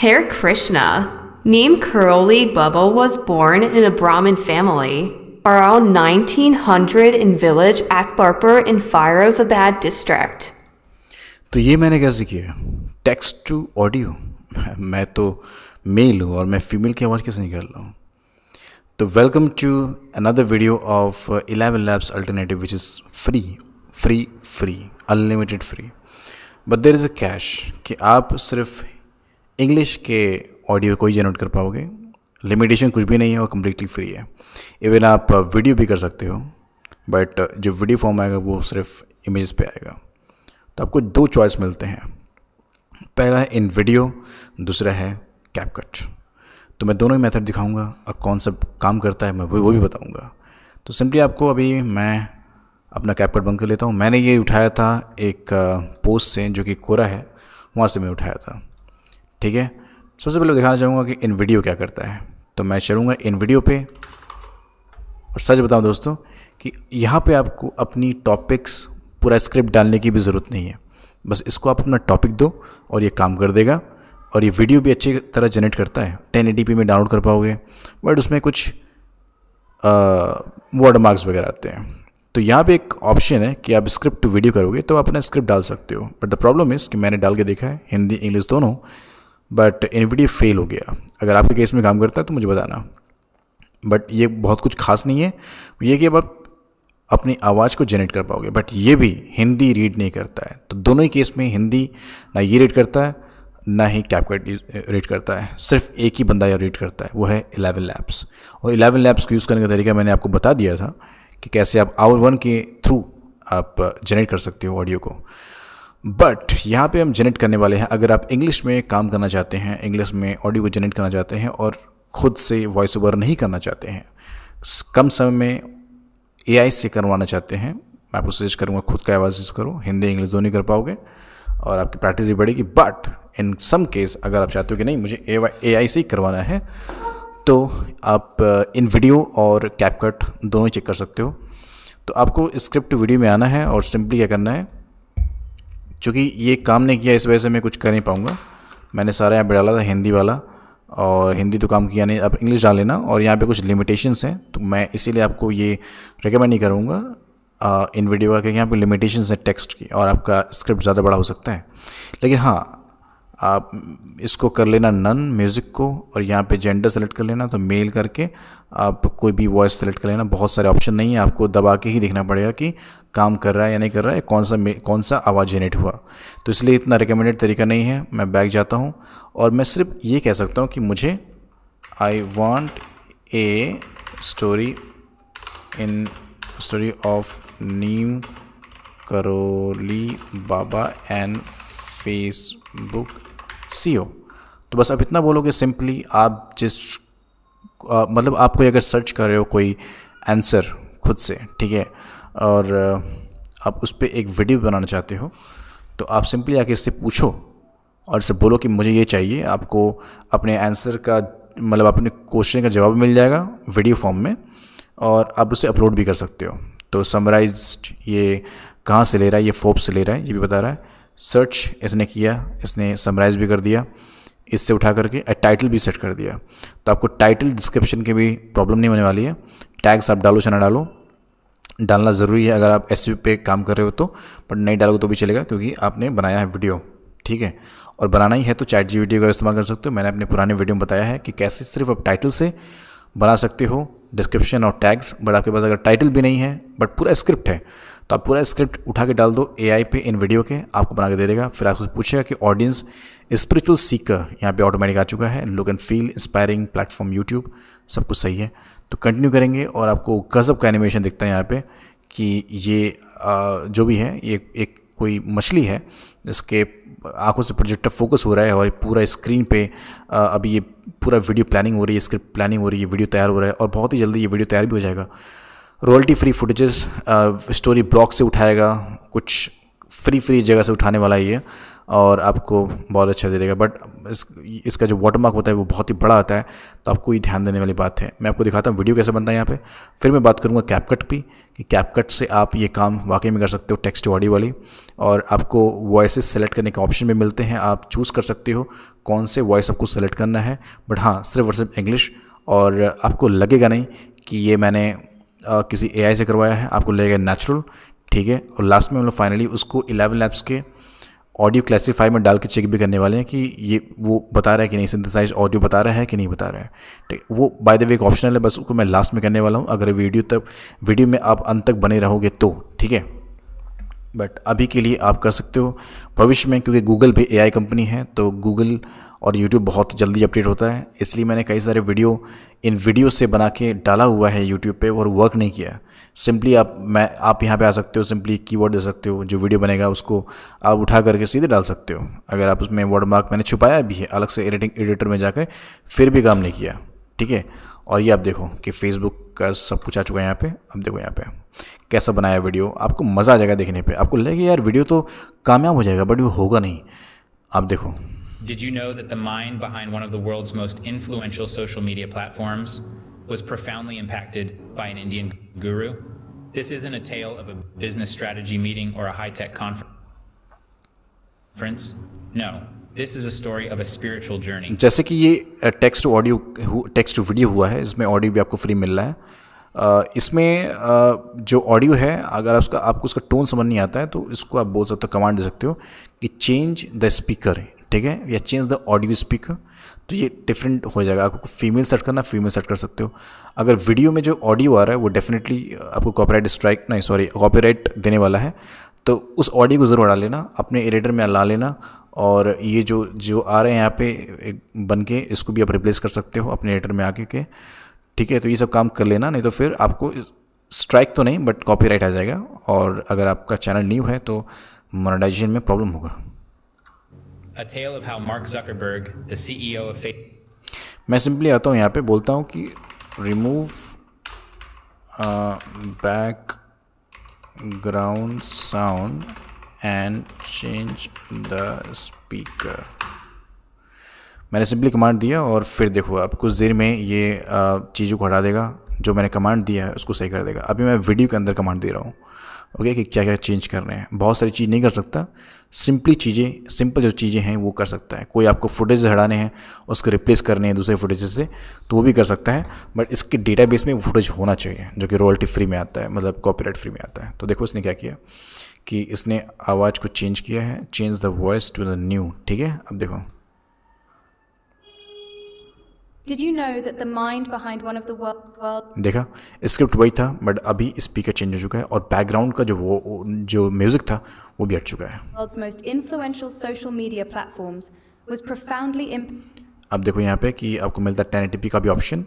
Hare Krishna, Neem Karoli Bubba was born in a Brahmin family around 1900 in village Akbarpur in Firozabad district. तो ये मैंने कैसे किया text to audio मैं तो मेल हूँ और मैं फीमेल की आवाज़ कैसे निकाल रहा हूँ तो welcome to another video of eleven labs alternative which is free free free unlimited free but there is a catch कि आप सिर्फ इंग्लिश के ऑडियो को ही जनरेट कर पाओगे लिमिटेशन कुछ भी नहीं है और कम्प्लीटली फ्री है इवन आप वीडियो uh, भी कर सकते हो बट uh, जो वीडियो फॉर्म आएगा वो सिर्फ इमेज पे आएगा तो आपको दो चॉइस मिलते हैं पहला है इन वीडियो दूसरा है कैपकट तो मैं दोनों ही मेथड दिखाऊंगा और कौन सा काम करता है मैं वो भी बताऊंगा तो सिंपली आपको अभी मैं अपना कैपकट बंद कर लेता हूँ मैंने ये उठाया था एक पोस्ट uh, से जो कि कोरा है वहाँ से मैं उठाया था ठीक है सबसे पहले दिखाना चाहूँगा कि इन वीडियो क्या करता है तो मैं चलूँगा इन वीडियो पे और सच बताऊँ दोस्तों कि यहाँ पे आपको अपनी टॉपिक्स पूरा स्क्रिप्ट डालने की भी ज़रूरत नहीं है बस इसको आप अपना टॉपिक दो और ये काम कर देगा और ये वीडियो भी अच्छी तरह जनरेट करता है टेन में डाउनलोड कर पाओगे बट उसमें कुछ वर्ड मार्क्स वगैरह आते हैं तो यहाँ पे एक ऑप्शन है कि आप स्क्रिप्ट टू वीडियो करोगे तो आप अपना स्क्रिप्ट डाल सकते हो बट द प्रॉब्लम इज़ कि मैंने डाल के देखा है हिंदी इंग्लिश दोनों बट एन फेल हो गया अगर आपके केस में काम करता है तो मुझे बताना बट ये बहुत कुछ खास नहीं है ये कि अब आप अपनी आवाज़ को जनरेट कर पाओगे बट ये भी हिंदी रीड नहीं करता है तो दोनों ही केस में हिंदी ना ये रीड करता है ना ही कैपकट रीड करता है सिर्फ एक ही बंदा यह रीड करता है वो है एलेवन लैब्स और एलेवन लैब्स को यूज़ करने का तरीका मैंने आपको बता दिया था कि कैसे आप आवर वन के थ्रू आप जनरेट कर सकते हो ऑडियो को बट यहाँ पे हम जनरेट करने वाले हैं अगर आप इंग्लिश में काम करना चाहते हैं इंग्लिश में ऑडियो को जनरेट करना चाहते हैं और ख़ुद से वॉइस ओवर नहीं करना चाहते हैं कम समय में ए से करवाना चाहते हैं मैं आपको सजेस्ट करूँगा खुद का आवाज़ यूज़ करो हिंदी इंग्लिश दोनों कर पाओगे और आपकी प्रैक्टिस भी बढ़ेगी बट इन सम केस अगर आप चाहते हो कि नहीं मुझे ए आई से ही करवाना है तो आप इन uh, वीडियो और कैपकट दोनों चेक कर सकते हो तो आपको स्क्रिप्ट वीडियो में आना है और सिंपली क्या करना है चूँकि ये काम नहीं किया इस वजह से मैं कुछ कर नहीं पाऊँगा मैंने सारा यहाँ पर डाला था हिंदी वाला और हिंदी तो काम किया नहीं आप इंग्लिश डाल लेना और यहाँ पे कुछ लिमिटेशंस हैं तो मैं इसीलिए आपको ये रिकमेंड नहीं करूँगा इन वीडियो का क्योंकि यहाँ पे लिमिटेशंस हैं टेक्स्ट की और आपका स्क्रिप्ट ज़्यादा बड़ा हो सकता है लेकिन हाँ आप इसको कर लेना नन म्यूज़िक को और यहाँ पे जेंडर सेलेक्ट कर लेना तो मेल करके आप कोई भी वॉइस सेलेक्ट कर लेना बहुत सारे ऑप्शन नहीं है आपको दबा के ही देखना पड़ेगा कि काम कर रहा है या नहीं कर रहा है कौन सा कौन सा आवाज़ जेनेट हुआ तो इसलिए इतना रिकमेंडेड तरीका नहीं है मैं बैक जाता हूँ और मैं सिर्फ ये कह सकता हूँ कि मुझे I want a story in story of Neem Karoli Baba and Facebook C O तो बस अब इतना बोलोगे सिंपली आप जिस आ, मतलब आप कोई अगर सर्च कर रहे हो कोई आंसर खुद से ठीक है और आप उस पर एक वीडियो बनाना चाहते हो तो आप सिंपली आके इससे पूछो और इससे बोलो कि मुझे ये चाहिए आपको अपने आंसर का मतलब अपने क्वेश्चन का जवाब मिल जाएगा वीडियो फॉर्म में और आप उसे अपलोड भी कर सकते हो तो समराइज ये कहाँ से ले रहा है ये फोप से ले रहा है ये भी बता रहा है सर्च इसने किया इसने समराइज़ भी कर दिया इससे उठा करके टाइटल भी सेट कर दिया तो आपको टाइटल डिस्क्रिप्शन की भी प्रॉब्लम नहीं होने वाली है टैग्स आप डालो चाहे ना डालो डालना ज़रूरी है अगर आप एस पे काम कर रहे हो तो बट नहीं डालोगे तो भी चलेगा क्योंकि आपने बनाया है वीडियो ठीक है और बनाना ही है तो चैट जी वीडियो का इस्तेमाल कर सकते हो मैंने अपने पुराने वीडियो में बताया है कि कैसे सिर्फ आप टाइटल से बना सकते हो डिस्क्रिप्शन और टैग्स बट आपके पास अगर टाइटल भी नहीं है बट पूरा स्क्रिप्ट है तो आप पूरा स्क्रिप्ट उठा के डाल दो ए पे इन वीडियो के आपको बना के दे देगा फिर आपसे पूछेगा कि ऑडियंस स्पिरिचुअल सीकर यहाँ पे ऑटोमेटिक आ चुका है look and feel inspiring platform YouTube सब कुछ सही है तो कंटिन्यू करेंगे और आपको गज़ब का एनिमेशन दिखता है यहाँ पे कि ये जो भी है ये एक कोई मछली है इसके आंखों से प्रोजेक्टर फोकस हो रहा है और पूरा स्क्रीन पे अभी ये पूरा वीडियो प्लानिंग हो रही है स्क्रिप्ट प्लानिंग हो रही है वीडियो तैयार हो रहा है और बहुत ही जल्दी ये वीडियो तैयार भी हो जाएगा royalty free footages story block से उठाएगा कुछ फ्री फ्री जगह से उठाने वाला ये और आपको बहुत अच्छा दे देगा बट इस, इसका जो वाटरमार्क होता है वो बहुत ही बड़ा आता है तो आपको ये ध्यान देने वाली बात है मैं आपको दिखाता हूँ वीडियो कैसे बनता है यहाँ पे फिर मैं बात करूँगा कैपकट की कि कैपकट से आप ये काम वाकई में कर सकते हो टेक्स्ट ऑडियो वाली और आपको वॉइसेस सेलेक्ट करने के ऑप्शन भी मिलते हैं आप चूज़ कर सकते हो कौन से वॉइस आपको सेलेक्ट करना है बट हाँ सिर्फ और सिर्फ इंग्लिश और आपको लगेगा नहीं कि ये मैंने किसी ए से करवाया है आपको लगेगा नेचुरल ठीक है और लास्ट में हम लोग फाइनली उसको इलेवन लैब्स के ऑडियो क्लासीफाई में डाल के चेक भी करने वाले हैं कि ये वो बता रहा है कि नहीं सिंथेसाइज ऑडियो बता रहा है कि नहीं बता रहा है ठीक वो बाय द वे एक ऑप्शनल है बस उसको मैं लास्ट में करने वाला हूँ अगर वीडियो तक वीडियो में आप अंत तक बने रहोगे तो ठीक है बट अभी के लिए आप कर सकते हो भविष्य में क्योंकि गूगल भी ए कंपनी है तो गूगल और यूट्यूब बहुत जल्दी अपडेट होता है इसलिए मैंने कई सारे वीडियो इन वीडियो से बना के डाला हुआ है यूट्यूब पे और वर्क नहीं किया सिंपली आप मैं आप यहाँ पे आ सकते हो सिंपली कीवर्ड दे सकते हो जो वीडियो बनेगा उसको आप उठा करके सीधे डाल सकते हो अगर आप उसमें वर्ड मार्क मैंने छुपाया भी है अलग से एडिटिंग एडिटर में जाकर फिर भी काम नहीं किया ठीक है और ये आप देखो कि फेसबुक का सब कुछ आ चुका है यहाँ पे अब देखो यहाँ पे कैसा बनाया वीडियो आपको मज़ा आ जाएगा देखने पे आपको लगेगा यार वीडियो तो कामयाब हो जाएगा बट वो होगा नहीं आप देखो Did you know that the mind behind one of the world's most influential social media platforms was profoundly impacted by an Indian guru? This isn't a tale of a business strategy meeting or a high tech conference. No, This is a story of a spiritual journey. जैसे कि ये text to audio text to video हुआ है इसमें audio भी आपको free मिल रहा है इसमें जो ऑडियो है अगर उसका आपको उसका टोन समझ नहीं आता है तो इसको आप बोल सकते हो कमांड दे सकते हो कि चेंज द स्पीकर ठीक है या चेंज द ऑडियो स्पीकर तो ये डिफरेंट हो जाएगा आपको फीमेल सर्च करना फीमेल सर्च कर सकते हो अगर वीडियो में जो ऑडियो आ रहा है वो डेफिनेटली आपको कॉपीराइट स्ट्राइक नहीं सॉरी कॉपीराइट देने वाला है तो उस ऑडियो को ज़रूर डाल लेना अपने एडिटर में ला लेना और ये जो जो आ रहे हैं यहाँ पे एक बन के इसको भी आप रिप्लेस कर सकते हो अपने एडिटर में आके के ठीक है तो ये सब काम कर लेना नहीं तो फिर आपको स्ट्राइक तो नहीं बट कॉपीराइट आ जाएगा और अगर आपका चैनल न्यू है तो मोनेटाइजेशन में प्रॉब्लम होगा A tale of how Mark Zuckerberg, the CEO of मैं सिंपली आता हूँ यहाँ पे बोलता हूँ कि remove background sound and change the speaker मैंने सिंपली कमांड दिया और फिर देखो आप कुछ देर में ये uh, चीज़ों को हटा देगा जो मैंने कमांड दिया है उसको सही कर देगा अभी मैं वीडियो के अंदर कमांड दे रहा हूँ ओके कि क्या क्या चेंज कर रहे हैं बहुत सारी चीज़ नहीं कर सकता सिंपली चीज़ें सिंपल जो चीज़ें हैं वो कर सकता है कोई आपको फुटेज हटाने हैं उसको रिप्लेस करने हैं दूसरे फुटेज से तो वो भी कर सकता है बट इसके डेटा में वो फुटेज होना चाहिए जो कि रॉयल्टी फ्री में आता है मतलब कॉपीराइट फ्री में आता है तो देखो इसने क्या किया कि इसने आवाज़ को चेंज किया है change the voice to the new ठीक है अब देखो Did you know that the mind behind one of the world देखा स्क्रिप्ट वही था बट अभी स्पीकर चेंज हो चुका है और बैकग्राउंड का जो वो जो म्यूजिक था वो भी हट चुका है अब देखो यहाँ पे कि आपको मिलता है 1080p का भी ऑप्शन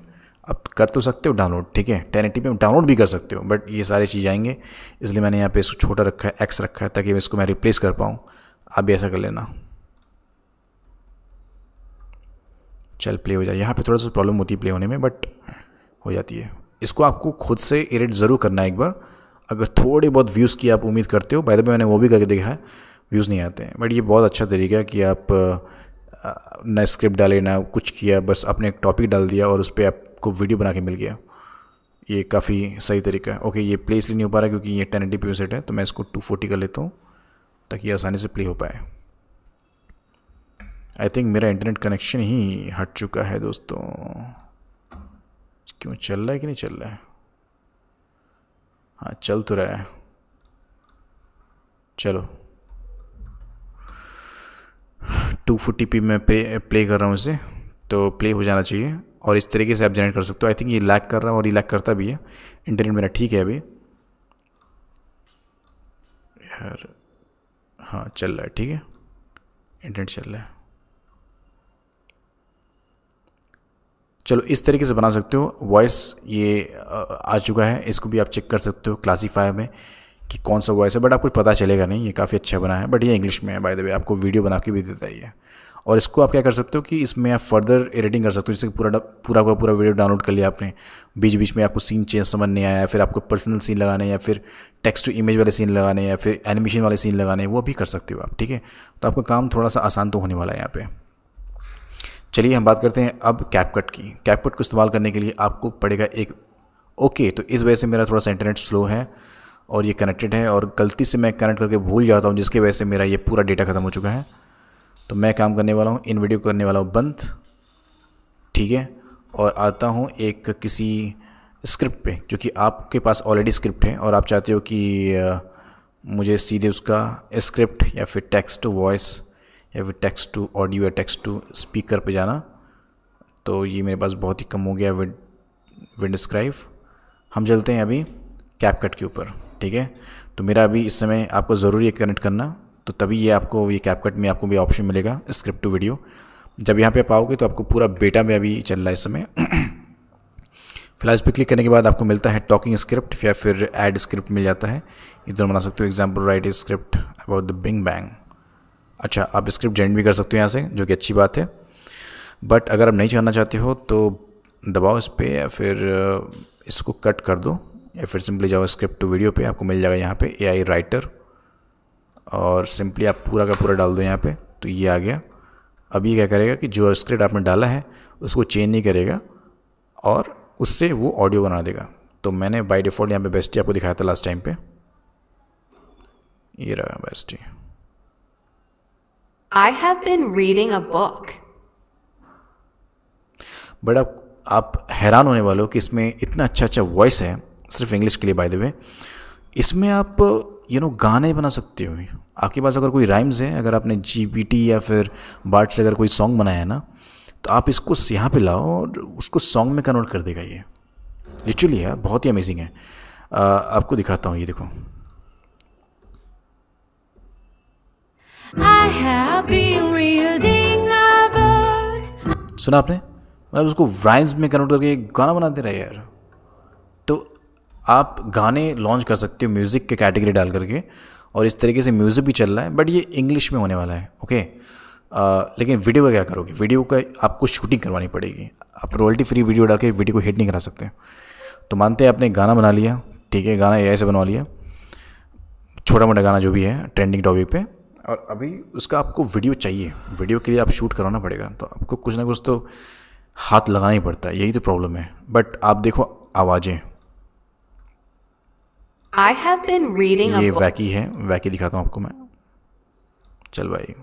अब कर तो सकते हो डाउनलोड ठीक है 1080p में डाउनलोड भी कर सकते हो बट ये सारी चीज़ आएंगे इसलिए मैंने यहाँ पे इसको छोटा रखा है एक्स रखा है ताकि इसको मैं रिप्लेस कर पाऊँ आप भी ऐसा कर लेना चल प्ले हो जाए यहाँ पे थोड़ा सा प्रॉब्लम होती है प्ले होने में बट हो जाती है इसको आपको खुद से एडिट ज़रूर करना है एक बार अगर थोड़े बहुत व्यूज़ की आप उम्मीद करते हो बाय द वे मैंने वो भी करके देखा है व्यूज़ नहीं आते हैं बट ये बहुत अच्छा तरीका है कि आप ना स्क्रिप्ट डाले ना कुछ किया बस आपने एक टॉपिक डाल दिया और उस पर आपको वीडियो बना के मिल गया ये काफ़ी सही तरीका है ओके ये प्ले इसलिए नहीं हो पा रहा क्योंकि ये टेन एटी पी सेट है तो मैं इसको टू फोर्टी कर लेता हूँ ताकि आसानी से प्ले हो पाए आई थिंक मेरा इंटरनेट कनेक्शन ही हट चुका है दोस्तों क्यों चल रहा है कि नहीं चल रहा है हाँ चल तो रहा है चलो टू फोर्टी पी में प्ले प्ले कर रहा हूँ इसे तो प्ले हो जाना चाहिए और इस तरीके से आप जनरेट कर सकते हो आई थिंक ये लैग कर रहा है और ये लैग करता भी है इंटरनेट मेरा ठीक है अभी यार हाँ चल रहा है ठीक है इंटरनेट चल रहा है चलो इस तरीके से बना सकते हो वॉइस ये आ चुका है इसको भी आप चेक कर सकते हो क्लासीफायर में कि कौन सा वॉइस है बट आपको पता चलेगा नहीं ये काफ़ी अच्छा बना है बट ये इंग्लिश में है बाय द वे आपको वीडियो बना के भी देता है और इसको आप क्या कर सकते हो कि इसमें आप फर्दर एडिटिंग कर सकते हो जैसे कि पूरा पूरा का पूरा वीडियो डाउनलोड कर लिया आपने बीच बीच में आपको सीन चेंज समझ नहीं आया फिर आपको पर्सनल सीन लगाने या फिर टेक्स्ट टू इमेज वाले सीन लगाने या फिर एनिमेशन वाले सीन लगाने वो भी कर सकते हो आप ठीक है तो आपका काम थोड़ा सा आसान तो होने वाला है यहाँ पर चलिए हम बात करते हैं अब कैपकट की कैपकट को इस्तेमाल करने के लिए आपको पड़ेगा एक ओके तो इस वजह से मेरा थोड़ा सा इंटरनेट स्लो है और ये कनेक्टेड है और गलती से मैं कनेक्ट करके भूल जाता हूँ जिसके वजह से मेरा ये पूरा डेटा ख़त्म हो चुका है तो मैं काम करने वाला हूँ इन वीडियो करने वाला हूँ बंद ठीक है और आता हूँ एक किसी स्क्रिप्ट पे जो कि आपके पास ऑलरेडी स्क्रिप्ट है और आप चाहते हो कि मुझे सीधे उसका स्क्रिप्ट या फिर टेक्स्ट टू वॉइस या फिर टेक्स्ट टू ऑडियो या टेक्स्ट टू स्पीकर पे जाना तो ये मेरे पास बहुत ही कम हो गया विद विद हम चलते हैं अभी कैपकट के ऊपर ठीक है तो मेरा अभी इस समय आपको ज़रूरी है कनेक्ट करना तो तभी ये आपको ये कैपकट में आपको भी ऑप्शन मिलेगा स्क्रिप्ट टू वीडियो जब यहाँ पे आप तो आपको पूरा बेटा में अभी चल रहा है इस समय फिलहाल इस पर क्लिक करने के बाद आपको मिलता है टॉकिंग स्क्रिप्ट या फिर एड स्क्रिप्ट मिल जाता है इधर बना सकते हो example write script about the big bang अच्छा आप स्क्रिप्ट जेंड भी कर सकते हो यहाँ से जो कि अच्छी बात है बट अगर आप नहीं करना चाहते हो तो दबाओ इस पर या फिर इसको कट कर दो या फिर सिंपली जाओ स्क्रिप्ट टू वीडियो पे आपको मिल जाएगा यहाँ पे एआई राइटर और सिंपली आप पूरा का पूरा डाल दो यहाँ पे तो ये आ गया अब ये क्या करेगा कि जो स्क्रिप्ट आपने डाला है उसको चेंज नहीं करेगा और उससे वो ऑडियो बना देगा तो मैंने बाई डिफ़ॉल्ट यहाँ पे बेस्टी आपको दिखाया था लास्ट टाइम पे ये रहा bestie I have been reading a book. But अब आप हैरान होने वाले हो कि इसमें इतना अच्छा अच्छा वॉइस है सिर्फ इंग्लिश के लिए बाय द वे इसमें आप यू नो गाने बना सकते हो आपके पास अगर कोई राइम्स हैं अगर आपने जी या फिर बाट से अगर कोई सॉन्ग बनाया है ना तो आप इसको यहाँ पे लाओ और उसको सॉन्ग में कन्वर्ट कर देगा ये लिटरली यार बहुत ही अमेजिंग है आ, आपको दिखाता हूँ ये देखो सुना आपने मैं उसको राइम्स में कन्वर्ट करके एक गाना बना दे रहा है यार तो आप गाने लॉन्च कर सकते हो म्यूज़िक के कैटेगरी डाल करके और इस तरीके से म्यूज़िक भी चल रहा है बट ये इंग्लिश में होने वाला है ओके आ, लेकिन वीडियो का क्या करोगे वीडियो का आपको शूटिंग करवानी पड़ेगी आप रॉयल्टी फ्री वीडियो डाल के वीडियो को हिट नहीं करा सकते तो मानते हैं आपने गाना बना लिया ठीक है गाना ए से बनवा लिया छोटा मोटा गाना जो भी है ट्रेंडिंग टॉपिक पर और अभी उसका आपको वीडियो चाहिए वीडियो के लिए आप शूट करवाना पड़ेगा तो आपको कुछ ना कुछ तो हाथ लगाना ही पड़ता है यही तो प्रॉब्लम है बट आप देखो आवाज़ें I have been reading ये वैकी है वैकी दिखाता हूँ आपको मैं चल भाई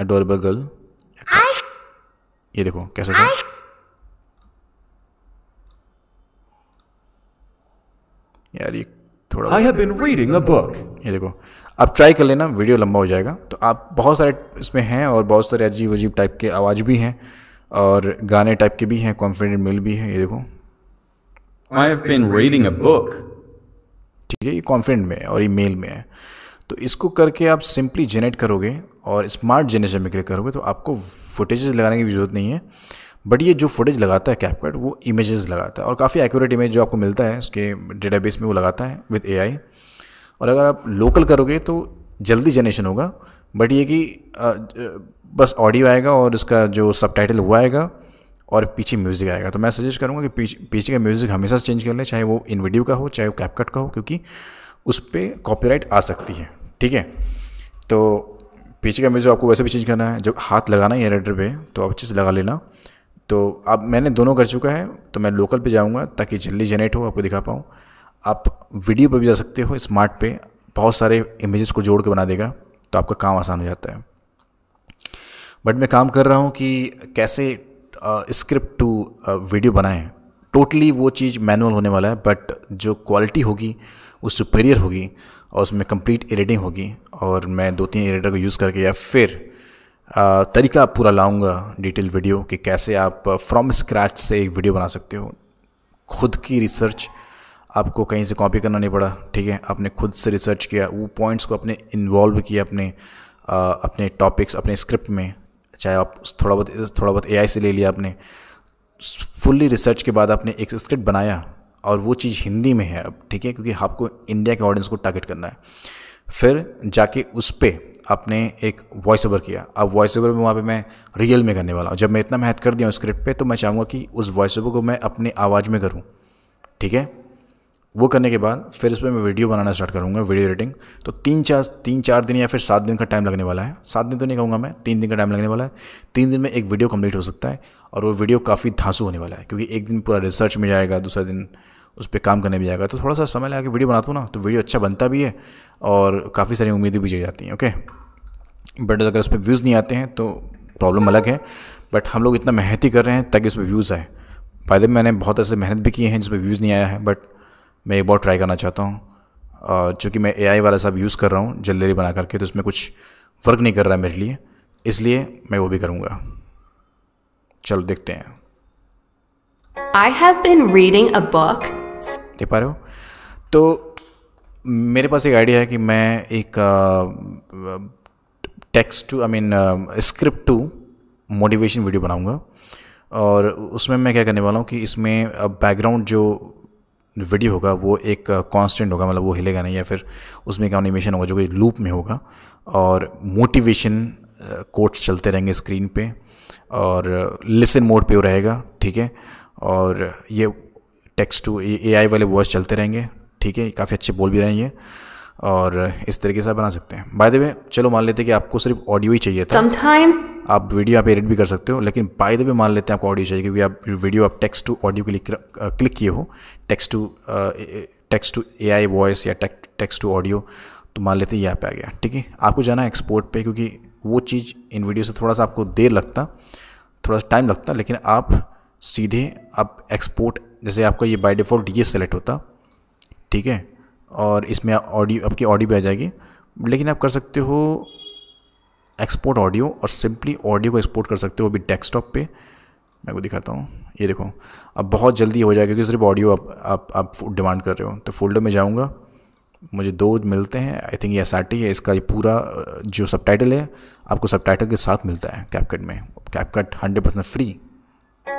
एडोरेबल गर्ल ये देखो कैसे था यार ये थोड़ा I have been reading a book ये देखो आप ट्राई कर लेना वीडियो लंबा हो जाएगा तो आप बहुत सारे इसमें हैं और बहुत सारे अजीब अजीब टाइप के आवाज़ भी हैं और गाने टाइप के भी हैं कॉन्फिडेंट मिल भी हैं ये देखो I have been reading a book ठीक है ये कॉन्फिडेंट में है और ये मेल में है तो इसको करके आप सिंपली जेनेट करोगे और स्मार्ट जेनेशन में क्लिक करोगे तो आपको फुटेज लगाने की जरूरत नहीं है बट ये जो फुटेज लगाता है कैपकट वो इमेजेस लगाता है और काफ़ी एक्यूरेट इमेज जो आपको मिलता है उसके डेटाबेस में वो लगाता है विद एआई और अगर आप लोकल करोगे तो जल्दी जनरेशन होगा बट ये कि बस ऑडियो आएगा और उसका जो सब टाइटल हुआ आएगा और पीछे म्यूज़िक आएगा तो मैं सजेस्ट करूँगा कि पीछे पीछे का म्यूज़िक हमेशा से चेंज कर लें चाहे वो इन वीडियो का हो चाहे वो कैपकट का हो क्योंकि उस पर कॉपीराइट आ सकती है ठीक है तो पीछे का म्यूज़िक आपको वैसे भी चेंज करना है जब हाथ लगाना है एडिटर पे तो आप अच्छे से लगा लेना तो अब मैंने दोनों कर चुका है तो मैं लोकल पे जाऊँगा ताकि जल्दी जनरेट हो आपको दिखा पाऊँ आप वीडियो पर भी जा सकते हो स्मार्ट पे बहुत सारे इमेजेस को जोड़ के बना देगा तो आपका काम आसान हो जाता है बट मैं काम कर रहा हूँ कि कैसे स्क्रिप्ट टू वीडियो बनाएं टोटली वो चीज़ मैनुअल होने वाला है बट जो क्वालिटी होगी वो सुपेरियर होगी और उसमें कंप्लीट एडिटिंग होगी और मैं दो तीन एडिटर को यूज़ करके या फिर तरीका पूरा लाऊंगा डिटेल वीडियो कि कैसे आप फ्रॉम स्क्रैच से एक वीडियो बना सकते हो खुद की रिसर्च आपको कहीं से कॉपी करना नहीं पड़ा ठीक है आपने खुद से रिसर्च किया वो पॉइंट्स को अपने इन्वॉल्व किया अपने आ, अपने टॉपिक्स अपने स्क्रिप्ट में चाहे आप थोड़ा बहुत थोड़ा बहुत एआई से ले लिया आपने फुल्ली रिसर्च के बाद आपने एक स्क्रिप्ट बनाया और वो चीज़ हिंदी में है अब ठीक है क्योंकि आपको इंडिया के ऑडियंस को टारगेट करना है फिर जाके उस पर आपने एक वॉइस ओवर किया अब वॉइस ओवर में वहाँ पे मैं रियल में करने वाला हूँ जब मैं इतना मेहनत कर दिया हूँ स्क्रिप्ट पे तो मैं चाहूँगा कि उस वॉइस ओवर को मैं अपनी आवाज़ में करूँ ठीक है वो करने के बाद फिर उस पर मैं वीडियो बनाना स्टार्ट करूँगा वीडियो एडिटिंग तो तीन चार तीन चार दिन या फिर सात दिन का टाइम लगने वाला है सात दिन तो नहीं कहूँगा मैं तीन दिन का टाइम लगने वाला है तीन दिन में एक वीडियो कम्प्लीट हो सकता है और वो वीडियो काफ़ी धांसू होने वाला है क्योंकि एक दिन पूरा रिसर्च में जाएगा दूसरा दिन उस पर काम करने भी जाएगा तो थोड़ा सा समय लगा कि वीडियो बनाता हूँ ना तो वीडियो अच्छा बनता भी है और काफ़ी सारी उम्मीदें भी जी जाती हैं ओके बट अगर उस पर व्यूज़ नहीं आते हैं तो प्रॉब्लम अलग है बट हम लोग इतना मेहनत ही कर रहे हैं ताकि उस पर व्यूज़ आए फायदे मैंने बहुत ऐसे मेहनत भी की है जिसमें व्यूज़ नहीं आया है बट मैं एक बार ट्राई करना चाहता हूँ चूँकि मैं ए वाला सब यूज़ कर रहा हूँ जल्दी बना करके तो उसमें कुछ फ़र्क नहीं कर रहा है मेरे लिए इसलिए मैं वो भी करूँगा चलो देखते हैं I have been reading a book देख पा रहे हो तो मेरे पास एक आइडिया है कि मैं एक text to I mean script to motivation video बनाऊंगा और उसमें मैं क्या करने वाला हूँ कि इसमें बैकग्राउंड जो वीडियो होगा वो एक कांस्टेंट होगा मतलब वो हिलेगा नहीं या फिर उसमें एक एनिमेशन होगा जो कि लूप में होगा और मोटिवेशन कोट्स चलते रहेंगे स्क्रीन पे और लिसन मोड पे रहेगा ठीक है और ये टेक्स्ट टू ए आई वाले वर्ड्स चलते रहेंगे ठीक है काफ़ी अच्छे बोल भी रहे हैं और इस तरीके से बना सकते हैं बाय द वे चलो मान लेते हैं कि आपको सिर्फ ऑडियो ही चाहिए था Sometimes... आप वीडियो आप एडिट भी कर सकते हो लेकिन बाय द वे मान लेते हैं आपको ऑडियो चाहिए क्योंकि आप वीडियो आप text to audio click click किए हो text to text to A I voice या टेक्स्ट टू ऑडियो तो मान लेते हैं यहाँ पे आ गया ठीक है आपको जाना एक्सपोर्ट पे क्योंकि वो चीज़ इन वीडियो से थोड़ा सा आपको देर लगता थोड़ा सा टाइम लगता लेकिन आप सीधे आप एक्सपोर्ट जैसे आपका ये बाई डिफ़ॉल्ट ये सेलेक्ट होता ठीक है और इसमें ऑडियो आपकी ऑडियो भी आ जाएगी लेकिन आप कर सकते हो एक्सपोर्ट ऑडियो और सिंपली ऑडियो को एक्सपोर्ट कर सकते हो अभी डेस्कटॉप पे मैं को दिखाता हूँ ये देखो अब बहुत जल्दी हो जाएगा क्योंकि सिर्फ ऑडियो आप आप आप डिमांड कर रहे हो तो फोल्डर में जाऊँगा मुझे दो मिलते हैं आई थिंक ये एस है इसका ये पूरा जो सब है आपको सब के साथ मिलता है कैपकट में CapCut hundred percent free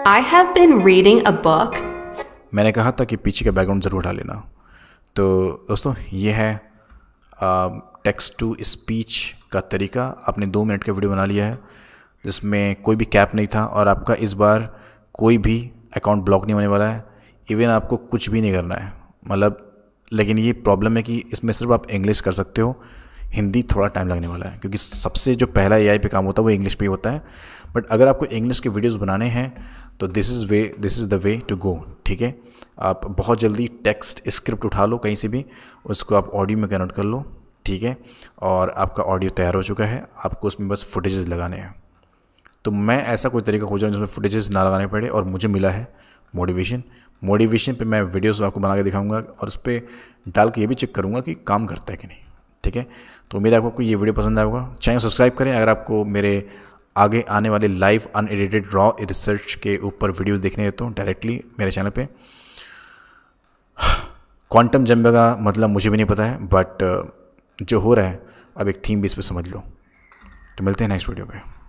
I have been reading a book मैंने कहा था कि पीछे का बैकग्राउंड ज़रूर हटा लेना तो दोस्तों ये है टेक्स्ट टू स्पीच का तरीका आपने दो मिनट का वीडियो बना लिया है जिसमें कोई भी कैप नहीं था और आपका इस बार कोई भी अकाउंट ब्लॉक नहीं होने वाला है इवन आपको कुछ भी नहीं करना है मतलब लेकिन ये प्रॉब्लम है कि इसमें सिर्फ आप इंग्लिश कर सकते हो हिंदी थोड़ा टाइम लगने वाला है क्योंकि सबसे जो पहला ए पे काम होता है वो इंग्लिश पे ही होता है बट अगर आपको इंग्लिश के वीडियोज़ बनाने हैं तो this is way this is the way to go ठीक है आप बहुत जल्दी टेक्स्ट स्क्रिप्ट उठा लो कहीं से भी उसको आप ऑडियो में कन्वर्ट कर लो ठीक है और आपका ऑडियो तैयार हो चुका है आपको उसमें बस फुटेजेस लगाने हैं तो मैं ऐसा कोई तरीका खोज रहा हूँ जिसमें फुटेजेस ना लगाने पड़े और मुझे मिला है मोटिवेशन मोटिवेशन पे मैं वीडियोस आपको बना के दिखाऊंगा और उस पर डाल के ये भी चेक करूँगा कि काम करता है कि नहीं ठीक है तो उम्मीद है आपको ये वीडियो पसंद आएगा चैनल सब्सक्राइब करें अगर आपको मेरे आगे आने वाले लाइव अनएडिटेड रॉ रिसर्च के ऊपर वीडियो देखने देता हूँ डायरेक्टली मेरे चैनल पे क्वांटम जम्बे का मतलब मुझे भी नहीं पता है बट uh, जो हो रहा है अब एक थीम भी इस पर समझ लो तो मिलते हैं नेक्स्ट वीडियो पे